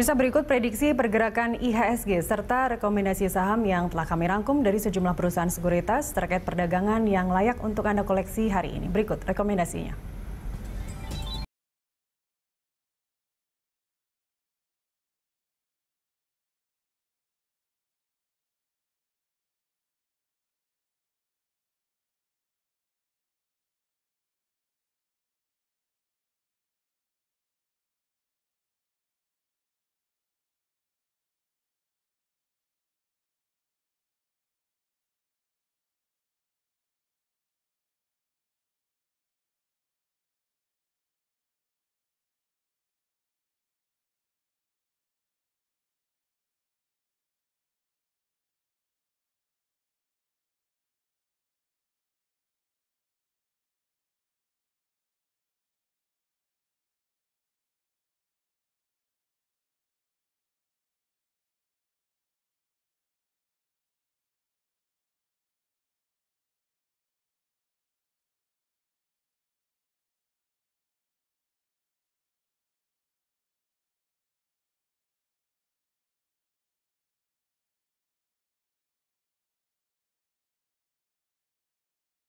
Pemirsa berikut prediksi pergerakan IHSG serta rekomendasi saham yang telah kami rangkum dari sejumlah perusahaan sekuritas terkait perdagangan yang layak untuk Anda koleksi hari ini. Berikut rekomendasinya.